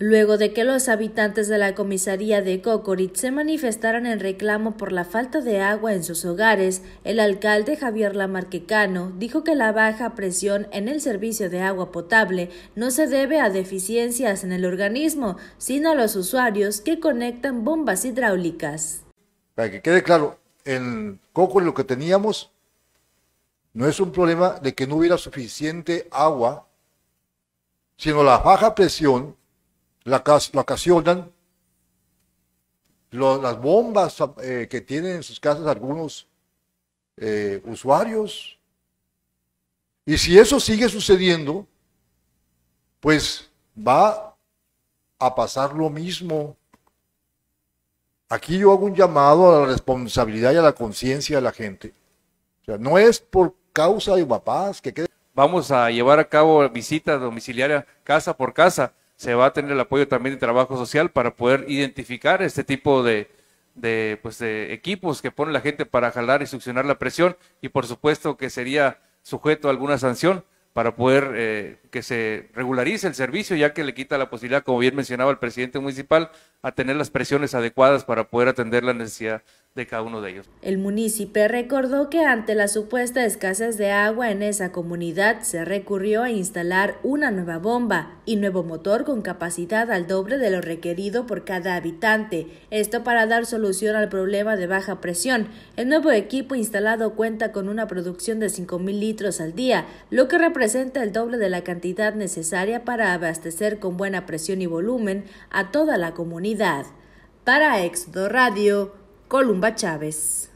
luego de que los habitantes de la comisaría de Cocorit se manifestaran en reclamo por la falta de agua en sus hogares, el alcalde Javier Lamarquecano dijo que la baja presión en el servicio de agua potable no se debe a deficiencias en el organismo, sino a los usuarios que conectan bombas hidráulicas. Para que quede claro, en Cocorit lo que teníamos no es un problema de que no hubiera suficiente agua, sino la baja presión la, la ocasionan las bombas eh, que tienen en sus casas algunos eh, usuarios. Y si eso sigue sucediendo, pues va a pasar lo mismo. Aquí yo hago un llamado a la responsabilidad y a la conciencia de la gente. no es por causa de papás que quede. Vamos a llevar a cabo visitas domiciliarias casa por casa se va a tener el apoyo también de trabajo social para poder identificar este tipo de, de, pues, de equipos que pone la gente para jalar y succionar la presión y por supuesto que sería sujeto a alguna sanción para poder eh, que se regularice el servicio, ya que le quita la posibilidad, como bien mencionaba el presidente municipal, a tener las presiones adecuadas para poder atender la necesidad de cada uno de ellos. El municipio recordó que ante la supuesta escasez de agua en esa comunidad se recurrió a instalar una nueva bomba y nuevo motor con capacidad al doble de lo requerido por cada habitante, esto para dar solución al problema de baja presión. El nuevo equipo instalado cuenta con una producción de 5.000 litros al día, lo que representa el doble de la cantidad necesaria para abastecer con buena presión y volumen a toda la comunidad. Para Éxodo Radio, Columba Chávez.